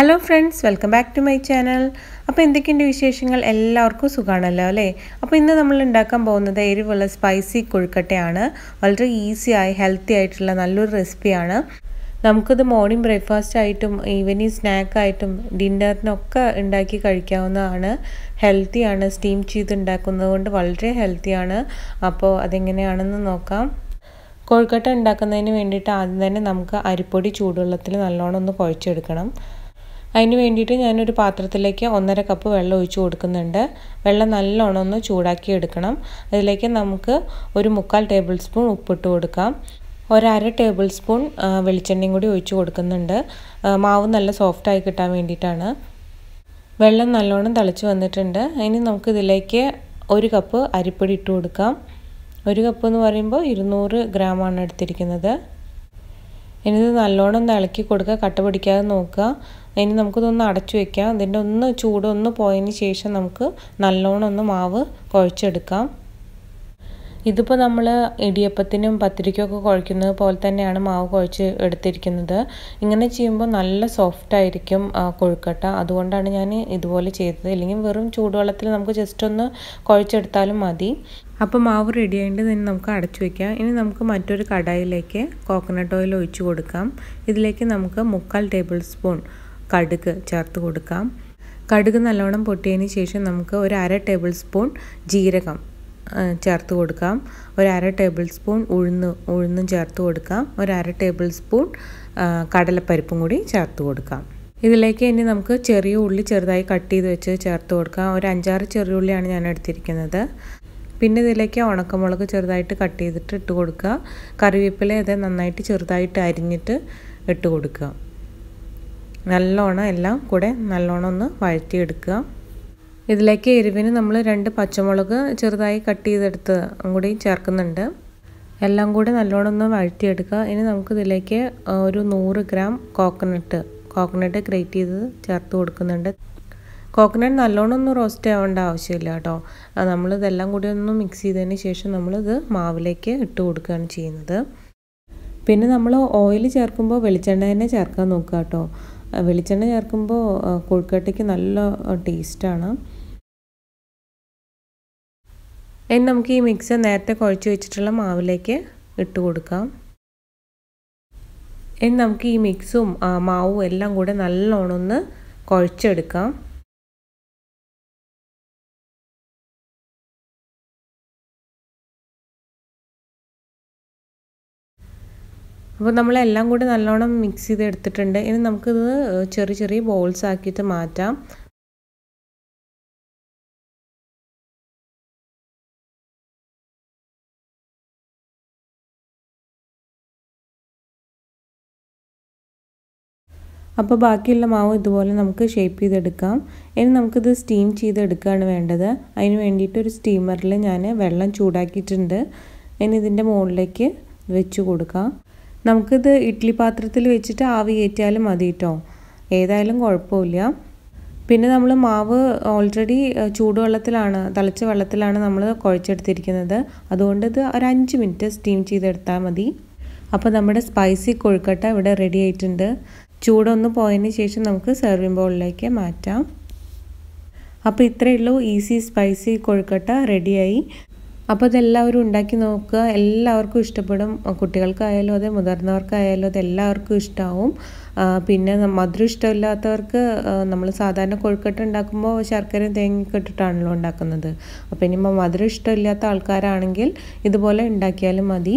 hello friends welcome back to my channel അപ്പോൾ എന്തൊക്കെയുണ്ട് വിശേഷങ്ങൾ എല്ലാവർക്കും സുഖമാണല്ലോ അല്ലേ അപ്പോൾ ഇന്ന് നമ്മൾ ഉണ്ടാക്കാൻ പോകുന്നത് എരിവുള്ള സ്പൈസി കൊഴുക്കട്ടയാണ് വളരെ ഈസി ആയി ഹെൽത്തി ആയിട്ടുള്ള നല്ലൊരു റെസിപ്പിയാണ് നമുക്കത് മോർണിംഗ് ബ്രേക്ക്ഫാസ്റ്റ് ആയിട്ടും ഈവനിങ് സ്നാക്കായിട്ടും ഡിന്നറിനൊക്കെ ഉണ്ടാക്കി കഴിക്കാവുന്നതാണ് ഹെൽത്തിയാണ് സ്റ്റീം ചെയ്ത് ഉണ്ടാക്കുന്നത് കൊണ്ട് വളരെ ഹെൽത്തിയാണ് അപ്പോൾ അതെങ്ങനെയാണെന്ന് നോക്കാം കൊഴുക്കട്ട ഉണ്ടാക്കുന്നതിന് വേണ്ടിയിട്ട് ആദ്യം തന്നെ നമുക്ക് അരിപ്പൊടി ചൂടുവെള്ളത്തിൽ നല്ലോണം ഒന്ന് കുഴച്ചെടുക്കണം അതിന് വേണ്ടിയിട്ട് ഞാനൊരു പാത്രത്തിലേക്ക് ഒന്നര കപ്പ് വെള്ളം ഒഴിച്ച് കൊടുക്കുന്നുണ്ട് വെള്ളം നല്ലോണം ഒന്ന് ചൂടാക്കി എടുക്കണം അതിലേക്ക് നമുക്ക് ഒരു മുക്കാൽ ടേബിൾ സ്പൂൺ ഉപ്പിട്ട് കൊടുക്കാം ഒരര ടേബിൾ സ്പൂൺ വെളിച്ചെണ്ണയും കൂടി ഒഴിച്ച് കൊടുക്കുന്നുണ്ട് മാവ് നല്ല സോഫ്റ്റായി കിട്ടാൻ വേണ്ടിയിട്ടാണ് വെള്ളം നല്ലോണം തിളച്ച് വന്നിട്ടുണ്ട് ഇനി നമുക്കിതിലേക്ക് ഒരു കപ്പ് അരിപ്പൊടി ഇട്ട് കൊടുക്കാം ഒരു കപ്പ് എന്ന് പറയുമ്പോൾ ഇരുന്നൂറ് ഗ്രാമാണ് എടുത്തിരിക്കുന്നത് ഇനി നല്ലോണം ഒന്ന് ഇളക്കി കൊടുക്കുക കട്ട പിടിക്കാതെ നോക്കുക ഇനി നമുക്കിതൊന്ന് അടച്ചു വയ്ക്കാം ഇതിൻ്റെ ഒന്ന് ചൂടൊന്ന് പോയതിന് ശേഷം നമുക്ക് നല്ലോണം ഒന്ന് മാവ് കുഴച്ചെടുക്കാം ഇതിപ്പോൾ നമ്മൾ ഇടിയപ്പത്തിനും പത്തിരിക്കൊക്കെ കുഴയ്ക്കുന്നത് പോലെ തന്നെയാണ് മാവ് കുഴച്ച് എടുത്തിരിക്കുന്നത് ഇങ്ങനെ ചെയ്യുമ്പോൾ നല്ല സോഫ്റ്റ് ആയിരിക്കും കൊഴുക്കട്ട അതുകൊണ്ടാണ് ഞാൻ ഇതുപോലെ ചെയ്തത് ഇല്ലെങ്കിൽ വെറും ചൂടുവെള്ളത്തിൽ നമുക്ക് ജസ്റ്റ് ഒന്ന് കുഴച്ചെടുത്താലും മതി അപ്പോൾ മാവ് റെഡി ആയിട്ട് തന്നെ നമുക്ക് അടച്ചു വയ്ക്കാം ഇനി നമുക്ക് മറ്റൊരു കടായിലേക്ക് കോക്കനട്ട് ഓയിൽ ഒഴിച്ചു കൊടുക്കാം ഇതിലേക്ക് നമുക്ക് മുക്കാൽ ടേബിൾ സ്പൂൺ കടുക് ചേർത്ത് കൊടുക്കാം കടുക് നല്ലവണ്ണം പൊട്ടിയതിന് ശേഷം നമുക്ക് ഒരു അര ടേബിൾ സ്പൂൺ ജീരകം ചേർത്ത് കൊടുക്കാം ഒരര ടേബിൾ സ്പൂൺ ഉഴുന്ന് ഉഴുന്നും ചേർത്ത് കൊടുക്കാം ഒരര ടേബിൾ സ്പൂൺ കടലപ്പരിപ്പും കൂടി ചേർത്ത് കൊടുക്കാം ഇതിലേക്ക് ഇനി നമുക്ക് ചെറിയ ഉള്ളി ചെറുതായി കട്ട് ചെയ്ത് വെച്ച് ചേർത്ത് കൊടുക്കാം ഒരു അഞ്ചാറ് ചെറിയ ഉള്ളിയാണ് ഞാൻ എടുത്തിരിക്കുന്നത് പിന്നെ ഇതിലേക്ക് ഉണക്കമുളക് ചെറുതായിട്ട് കട്ട് ചെയ്തിട്ട് ഇട്ട് കൊടുക്കുക കറിവേപ്പില അത് നന്നായിട്ട് ചെറുതായിട്ട് അരിഞ്ഞിട്ട് ഇട്ട് കൊടുക്കുക നല്ലോണം എല്ലാം കൂടെ നല്ലോണം ഒന്ന് വഴറ്റിയെടുക്കുക ഇതിലേക്ക് എരിവിന് നമ്മൾ രണ്ട് പച്ചമുളക് ചെറുതായി കട്ട് ചെയ്തെടുത്ത് കൂടി ചേർക്കുന്നുണ്ട് എല്ലാം കൂടി നല്ലോണം ഒന്ന് വഴറ്റിയെടുക്കുക ഇനി നമുക്ക് ഇതിലേക്ക് ഒരു നൂറ് ഗ്രാം കോക്കനട്ട് കോക്കനട്ട് ഗ്രേറ്റ് ചെയ്ത് ചേർത്ത് കൊടുക്കുന്നുണ്ട് കോക്കനട്ട് നല്ലോണം ഒന്ന് റോസ്റ്റ് ആവേണ്ട ആവശ്യമില്ല കേട്ടോ നമ്മളിതെല്ലാം കൂടി ഒന്ന് മിക്സ് ചെയ്തതിന് ശേഷം നമ്മളിത് മാവിലേക്ക് ഇട്ട് കൊടുക്കുകയാണ് ചെയ്യുന്നത് പിന്നെ നമ്മൾ ഓയിൽ ചേർക്കുമ്പോൾ വെളിച്ചെണ്ണ തന്നെ ചേർക്കാൻ നോക്കുക കേട്ടോ വെളിച്ചെണ്ണ ചേർക്കുമ്പോൾ കൊഴുക്കട്ടയ്ക്ക് നല്ല ടേസ്റ്റാണ് ഇനി നമുക്ക് ഈ മിക്സ് നേരത്തെ കുഴച്ച് വെച്ചിട്ടുള്ള മാവിലേക്ക് ഇട്ട് കൊടുക്കാം ഇനി നമുക്ക് ഈ മിക്സും മാവും എല്ലാം കൂടെ നല്ലോണം ഒന്ന് കുഴച്ചെടുക്കാം അപ്പോൾ നമ്മളെല്ലാം കൂടി നല്ലോണം മിക്സ് ചെയ്ത് എടുത്തിട്ടുണ്ട് ഇനി നമുക്കിത് ചെറിയ ചെറിയ ബോൾസ് ആക്കിയിട്ട് മാറ്റാം അപ്പോൾ ബാക്കിയുള്ള മാവ് ഇതുപോലെ നമുക്ക് ഷേപ്പ് ചെയ്തെടുക്കാം ഇനി നമുക്കിത് സ്റ്റീം ചെയ്തെടുക്കുകയാണ് വേണ്ടത് അതിന് വേണ്ടിയിട്ട് ഒരു സ്റ്റീമറിൽ ഞാൻ വെള്ളം ചൂടാക്കിയിട്ടുണ്ട് ഇനി ഇതിൻ്റെ മുകളിലേക്ക് വെച്ച് കൊടുക്കാം നമുക്കിത് ഇഡ്ഡലി പാത്രത്തിൽ വെച്ചിട്ട് ആവി കയറ്റിയാലും മതി കേട്ടോ ഏതായാലും കുഴപ്പമില്ല പിന്നെ നമ്മൾ മാവ് ഓൾറെഡി ചൂടുവെള്ളത്തിലാണ് തിളച്ച വെള്ളത്തിലാണ് നമ്മൾ കുഴച്ചെടുത്തിരിക്കുന്നത് അതുകൊണ്ട് ഇത് ഒരു അഞ്ച് മിനിറ്റ് സ്റ്റീം ചെയ്തെടുത്താൽ മതി അപ്പോൾ നമ്മുടെ സ്പൈസി കൊഴുക്കട്ട ഇവിടെ റെഡി ആയിട്ടുണ്ട് ചൂടൊന്ന് പോയതിന് ശേഷം നമുക്ക് സെർവിംഗ് ബൗളിലേക്ക് മാറ്റാം അപ്പോൾ ഇത്രയേ ഉള്ളൂ ഈസി സ്പൈസി കൊഴുക്കട്ട റെഡിയായി അപ്പോൾ ഇതെല്ലാവരും ഉണ്ടാക്കി നോക്കുക എല്ലാവർക്കും ഇഷ്ടപ്പെടും കുട്ടികൾക്കായാലും അതെ മുതിർന്നവർക്കായാലും അത് എല്ലാവർക്കും ഇഷ്ടമാവും പിന്നെ മധുരം ഇഷ്ടമില്ലാത്തവർക്ക് നമ്മൾ സാധാരണ കൊഴുക്കട്ട ഉണ്ടാക്കുമ്പോൾ ശർക്കര തേങ്ങയൊക്കെ ഇട്ടിട്ടാണല്ലോ ഉണ്ടാക്കുന്നത് അപ്പോൾ ഇനിയിപ്പോൾ മധുരം ഇഷ്ടമില്ലാത്ത ആൾക്കാരാണെങ്കിൽ ഇതുപോലെ ഉണ്ടാക്കിയാലും മതി